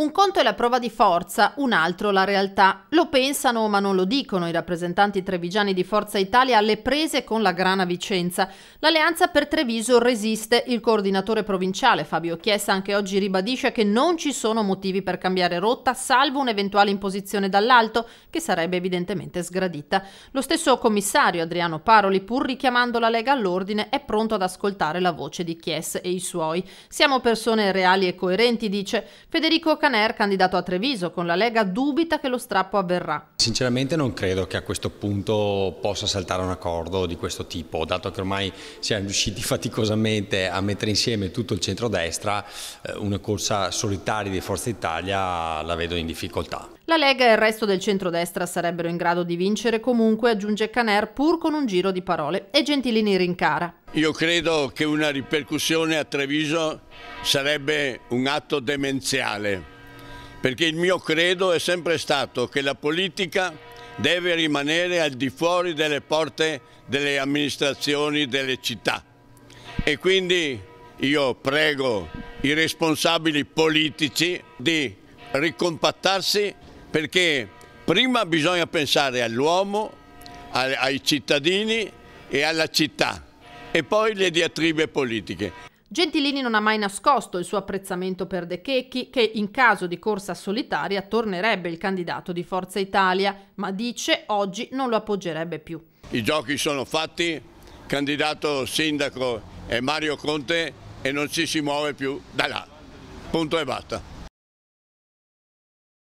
Un conto è la prova di forza, un altro la realtà. Lo pensano ma non lo dicono i rappresentanti trevigiani di Forza Italia alle prese con la grana Vicenza. L'alleanza per Treviso resiste. Il coordinatore provinciale Fabio Chiesa anche oggi ribadisce che non ci sono motivi per cambiare rotta salvo un'eventuale imposizione dall'alto che sarebbe evidentemente sgradita. Lo stesso commissario Adriano Paroli pur richiamando la Lega all'ordine è pronto ad ascoltare la voce di Chies e i suoi. Siamo persone reali e coerenti, dice. Federico Can Canner, candidato a Treviso, con la Lega dubita che lo strappo avverrà. Sinceramente non credo che a questo punto possa saltare un accordo di questo tipo, dato che ormai siamo riusciti faticosamente a mettere insieme tutto il centrodestra, eh, una corsa solitaria di Forza Italia la vedo in difficoltà. La Lega e il resto del centrodestra sarebbero in grado di vincere comunque, aggiunge Caner pur con un giro di parole, e Gentilini rincara. Io credo che una ripercussione a Treviso sarebbe un atto demenziale perché il mio credo è sempre stato che la politica deve rimanere al di fuori delle porte delle amministrazioni delle città e quindi io prego i responsabili politici di ricompattarsi perché prima bisogna pensare all'uomo, ai cittadini e alla città e poi le diatribe politiche. Gentilini non ha mai nascosto il suo apprezzamento per De Checchi, che in caso di corsa solitaria tornerebbe il candidato di Forza Italia, ma dice oggi non lo appoggerebbe più. I giochi sono fatti, candidato sindaco è Mario Conte e non ci si muove più da là. Punto e basta.